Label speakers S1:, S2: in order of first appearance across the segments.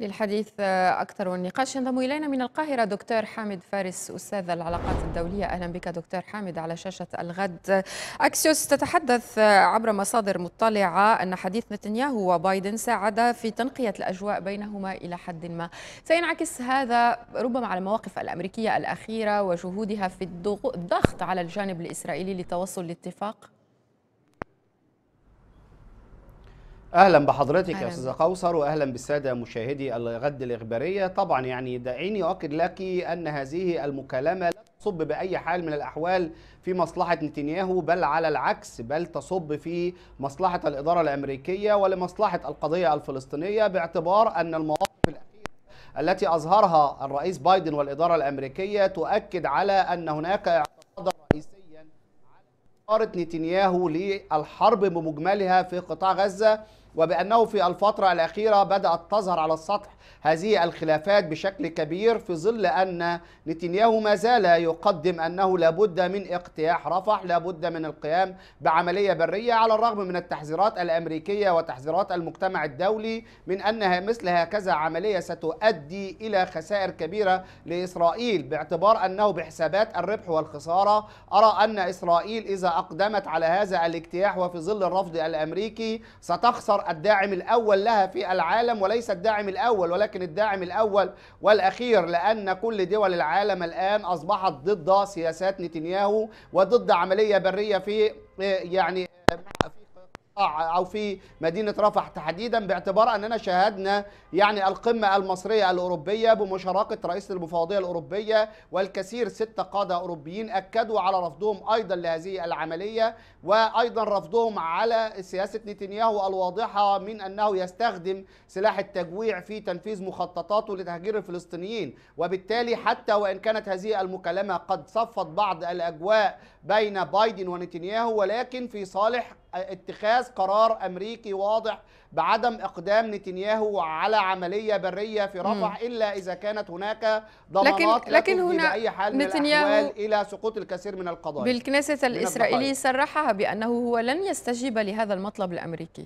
S1: للحديث آه، أكثر والنقاش ينضم إلينا من القاهرة دكتور حامد فارس أستاذ العلاقات الدولية أهلا بك دكتور حامد على شاشة الغد أكسيوس تتحدث آه، عبر مصادر مطلعة أن حديث نتنياهو وبايدن ساعد في تنقية الأجواء بينهما إلى حد ما سينعكس هذا ربما على المواقف الأمريكية الأخيرة وجهودها في الضغط على الجانب الإسرائيلي لتوصل لاتفاق
S2: اهلا بحضرتك يا استاذه قوصر واهلا بالساده مشاهدي الغد الاخباريه طبعا يعني دعيني اؤكد لك ان هذه المكالمه لا تصب باي حال من الاحوال في مصلحه نتنياهو بل على العكس بل تصب في مصلحه الاداره الامريكيه ولمصلحه القضيه الفلسطينيه باعتبار ان المواقف التي اظهرها الرئيس بايدن والاداره الامريكيه تؤكد على ان هناك اعتراضا رئيسيا على اداره نتنياهو للحرب بمجملها في قطاع غزه وبأنه في الفترة الأخيرة بدأت تظهر على السطح هذه الخلافات بشكل كبير في ظل أن نتنياهو ما زال يقدم أنه لابد من اقتياح رفح لابد من القيام بعملية برية على الرغم من التحذيرات الأمريكية وتحذيرات المجتمع الدولي من أنها مثل هكذا عملية ستؤدي إلى خسائر كبيرة لإسرائيل باعتبار أنه بحسابات الربح والخسارة أرى أن إسرائيل إذا أقدمت على هذا الاجتياح وفي ظل الرفض الأمريكي ستخسر الداعم الأول لها في العالم وليس الداعم الأول ولكن الداعم الأول والأخير لأن كل دول العالم الآن أصبحت ضد سياسات نتنياهو وضد عملية برية في آه، يعني آه، او في مدينه رفح تحديدا باعتبار اننا شاهدنا يعني القمه المصريه الاوروبيه بمشاركه رئيسه المفوضيه الاوروبيه والكثير ستة قاده اوروبيين اكدوا على رفضهم ايضا لهذه العمليه وايضا رفضهم على سياسه نتنياهو الواضحه من انه يستخدم سلاح التجويع في تنفيذ مخططاته لتهجير الفلسطينيين وبالتالي حتى وان كانت هذه المكالمه قد صفت بعض الاجواء بين بايدن ونتنياهو ولكن في صالح اتخاذ قرار امريكي واضح بعدم اقدام نتنياهو على عمليه بريه في رفح الا اذا كانت هناك ضمانات لكن لكن هنا باي حال نتنياهو الى سقوط الكثير من القضايا بالكنيسة الاسرائيلي
S1: صرحها بانه هو لن يستجيب لهذا المطلب الامريكي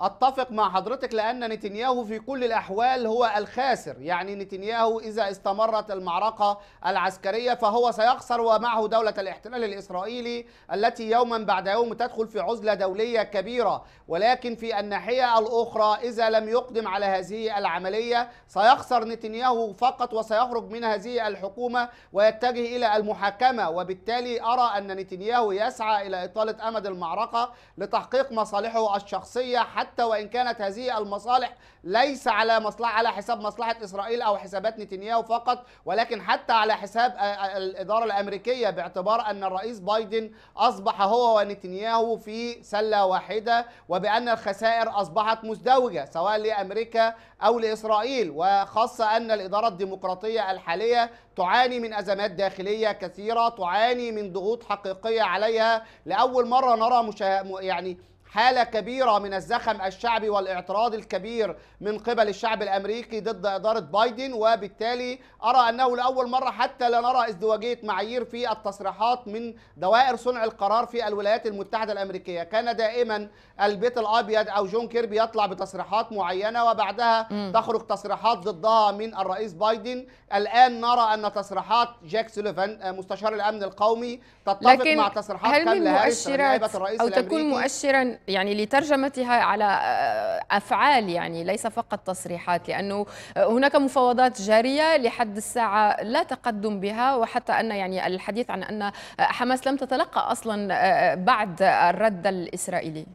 S2: اتفق مع حضرتك لان نتنياهو في كل الاحوال هو الخاسر يعني نتنياهو اذا استمرت المعركه العسكريه فهو سيخسر ومعه دوله الاحتلال الاسرائيلي التي يوما بعد يوم تدخل في عزله دوليه كبيره ولكن في الناحيه الاخرى اذا لم يقدم على هذه العمليه سيخسر نتنياهو فقط وسيخرج من هذه الحكومه ويتجه الى المحاكمه وبالتالي ارى ان نتنياهو يسعى الى اطاله امد المعركه لتحقيق مصالحه الشخصيه حتى حتى وان كانت هذه المصالح ليس على مصلحه على حساب مصلحه اسرائيل او حسابات نتنياهو فقط ولكن حتى على حساب الاداره الامريكيه باعتبار ان الرئيس بايدن اصبح هو ونتنياهو في سله واحده وبان الخسائر اصبحت مزدوجه سواء لامريكا او لاسرائيل وخاصه ان الاداره الديمقراطيه الحاليه تعاني من ازمات داخليه كثيره تعاني من ضغوط حقيقيه عليها لاول مره نرى مشا... يعني حالة كبيرة من الزخم الشعبي والاعتراض الكبير من قبل الشعب الأمريكي ضد إدارة بايدن وبالتالي أرى أنه لأول مرة حتى لا نرى ازدواجية معايير في التصريحات من دوائر صنع القرار في الولايات المتحدة الأمريكية كان دائما البيت الأبيض أو جون كيربي يطلع بتصريحات معينة وبعدها م. تخرج تصريحات ضدها من الرئيس بايدن الآن نرى أن تصريحات جاك سوليفان آه، مستشار الأمن القومي تتفق مع تصريحات كاملة هاريس نائبة الرئيس أو الأمريكي تكون
S1: مؤشرا يعني لترجمتها على آه، افعال يعني ليس فقط تصريحات لانه آه، هناك مفاوضات جاريه لحد الساعه لا تقدم بها وحتى ان يعني الحديث عن ان آه، حماس لم تتلقى اصلا بعد الرد الاسرائيلي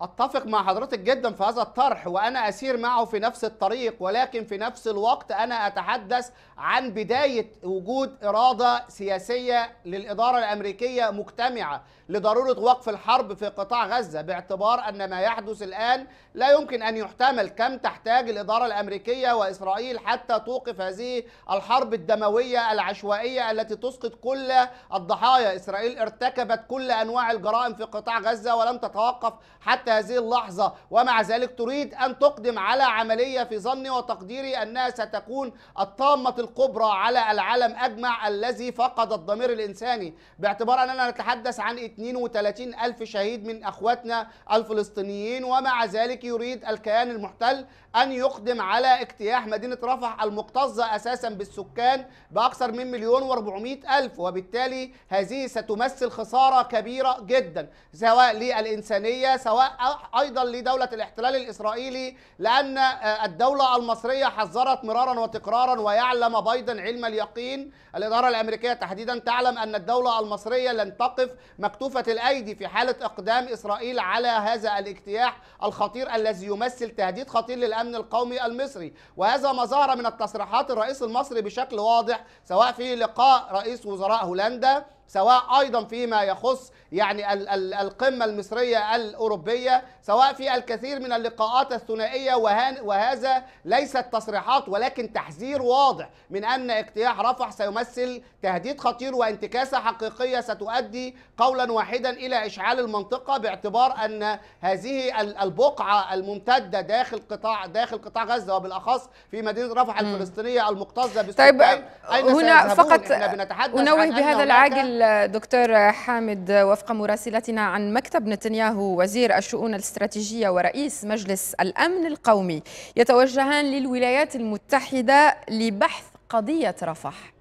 S2: اتفق مع حضرتك جدا في هذا الطرح وانا اسير معه في نفس الطريق ولكن في نفس الوقت انا اتحدث عن بدايه وجود اراده سياسيه للاداره الامريكيه مجتمعه لضروره وقف الحرب في قطاع غزه باعتبار ان ما يحدث الان لا يمكن ان يحتمل كم تحتاج الاداره الامريكيه واسرائيل حتى توقف هذه الحرب الدمويه العشوائيه التي تسقط كل الضحايا اسرائيل ارتكبت كل انواع الجرائم في قطاع غزه ولم تتوقف حتى حتى هذه اللحظة ومع ذلك تريد أن تقدم على عملية في ظني وتقديري أنها ستكون الطامة الكبرى على العالم أجمع الذي فقد الضمير الإنساني باعتبار أننا نتحدث عن 32 ألف شهيد من أخواتنا الفلسطينيين ومع ذلك يريد الكيان المحتل أن يقدم على اجتياح مدينة رفح المكتظة أساسا بالسكان بأكثر من مليون و400 ألف وبالتالي هذه ستمثل خسارة كبيرة جدا سواء للإنسانية سواء ايضا لدوله الاحتلال الاسرائيلي لان آه، الدوله المصريه حذرت مرارا وتكرارا ويعلم بايدن علم اليقين الاداره الامريكيه تحديدا تعلم ان الدوله المصريه لن تقف مكتوفه الايدي في حاله اقدام اسرائيل على هذا الاجتياح الخطير الذي يمثل تهديد خطير للامن القومي المصري وهذا ما ظهر من التصريحات الرئيس المصري بشكل واضح سواء في لقاء رئيس وزراء هولندا سواء ايضا فيما يخص يعني القمه المصريه الاوروبيه سواء في الكثير من اللقاءات الثنائيه وهذا ليست تصريحات ولكن تحذير واضح من ان اجتياح رفح سيمثل تهديد خطير وانتكاسه حقيقيه ستؤدي قولا واحدا الى اشعال المنطقه باعتبار ان هذه البقعه الممتده داخل قطاع داخل قطاع غزه وبالاخص في مدينه رفح الفلسطينيه المكتظه بالسكان طيب هنا فقط نوه بهذا العاجل
S1: الدكتور حامد وفق مراسلتنا عن مكتب نتنياهو وزير الشؤون الاستراتيجية ورئيس مجلس الأمن القومي يتوجهان للولايات المتحدة لبحث قضية رفح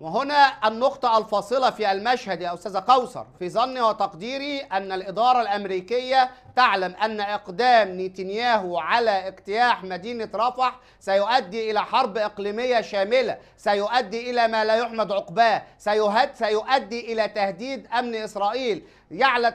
S2: وهنا النقطة الفاصلة في المشهد يا أستاذة قوصر في ظني وتقديري أن الإدارة الأمريكية تعلم أن إقدام نتنياهو على اجتياح مدينة رفح سيؤدي إلى حرب إقليمية شاملة سيؤدي إلى ما لا يحمد عقباه سيؤدي إلى تهديد أمن إسرائيل يعلم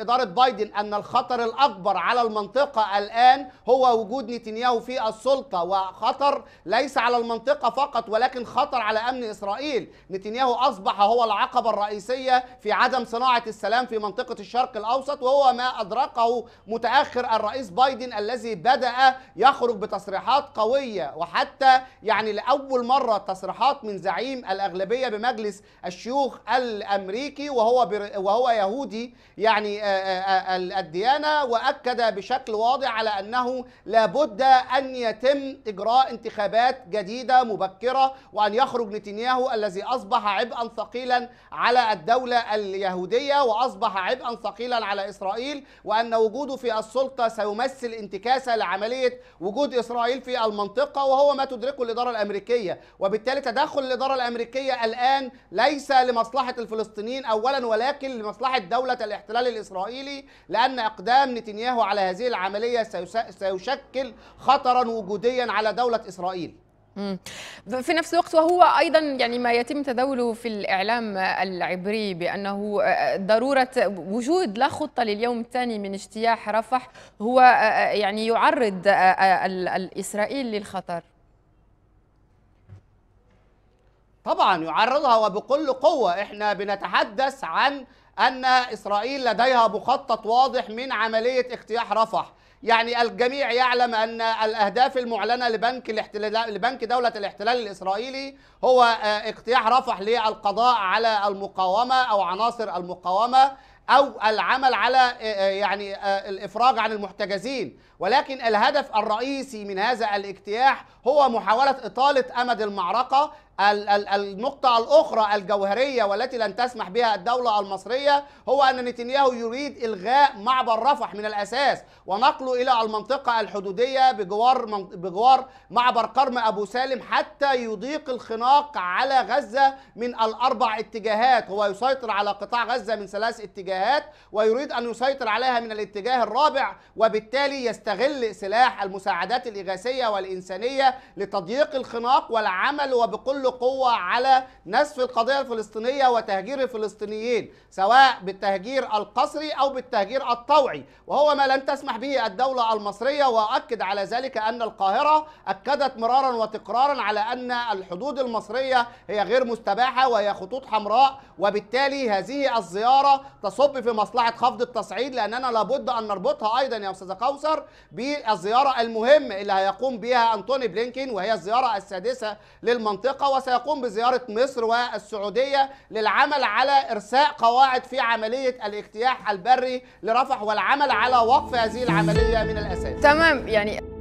S2: إدارة بايدن أن الخطر الأكبر على المنطقة الآن هو وجود نتنياهو في السلطة وخطر ليس على المنطقة فقط ولكن خطر على أمن إسرائيل نتنياهو أصبح هو العقبة الرئيسية في عدم صناعة السلام في منطقة الشرق الأوسط وهو ما أدركه متأخر الرئيس بايدن الذي بدأ يخرج بتصريحات قوية وحتى يعني لأول مرة تصريحات من زعيم الأغلبية بمجلس الشيوخ الأمريكي وهو وهو يهودي اليهودي يعني آه، آه، آه، الديانه واكد بشكل واضح على انه لابد ان يتم اجراء انتخابات جديده مبكره وان يخرج نتنياهو الذي اصبح عبئا ثقيلا على الدوله اليهوديه واصبح عبئا ثقيلا على اسرائيل وان وجوده في السلطه سيمثل انتكاسه لعمليه وجود اسرائيل في المنطقه وهو ما تدركه الاداره الامريكيه وبالتالي تدخل الاداره الامريكيه الان ليس لمصلحه الفلسطينيين اولا ولكن لمصلحه دولة الاحتلال الإسرائيلي لأن إقدام نتنياهو على هذه العملية سيشكل خطرا وجوديا على دولة إسرائيل
S1: في نفس الوقت وهو ايضا يعني ما يتم تداوله في الاعلام العبري بانه آه، آه، ضروره وجود لا خطه لليوم الثاني من اجتياح رفح هو آه، يعني يعرض الاسرائيل للخطر
S2: طبعا يعرضها وبكل قوه احنا بنتحدث عن أن إسرائيل لديها مخطط واضح من عملية اجتياح رفح يعني الجميع يعلم ان الاهداف المعلنه لبنك الاحتلال لبنك دوله الاحتلال الاسرائيلي هو آه، اجتياح رفح للقضاء على المقاومه او عناصر المقاومه او العمل على آه، آه، يعني الافراج عن المحتجزين ولكن الهدف الرئيسي من هذا الاجتياح هو محاوله اطاله امد المعركه النقطة الأخرى الجوهرية والتي لن تسمح بها الدولة المصرية هو أن نتنياهو يريد إلغاء معبر رفح من الأساس ونقله إلى المنطقة الحدودية بجوار بجوار معبر قرم أبو سالم حتى يضيق الخناق على غزة من الأربع اتجاهات هو يسيطر على قطاع غزة من ثلاث اتجاهات ويريد أن يسيطر عليها من الاتجاه الرابع وبالتالي يستغل سلاح المساعدات الإغاثية والإنسانية لتضييق الخناق والعمل وبكل قوه على نسف القضيه الفلسطينيه وتهجير الفلسطينيين سواء بالتهجير القسري او بالتهجير الطوعي وهو ما لن تسمح به الدوله المصريه واكد على ذلك ان القاهره اكدت مرارا وتكرارا على ان الحدود المصريه هي غير مستباحه وهي خطوط حمراء وبالتالي هذه الزياره تصب في مصلحه خفض التصعيد لاننا لابد ان نربطها ايضا يا أستاذ قوثر بالزياره المهمه اللي هيقوم بها أنتوني بلينكين وهي الزياره السادسه للمنطقه وهو سيقوم بزيارة مصر والسعودية للعمل على إرساء قواعد في عملية الاجتياح البري لرفح والعمل على وقف هذه العملية من الأساس تمام يعني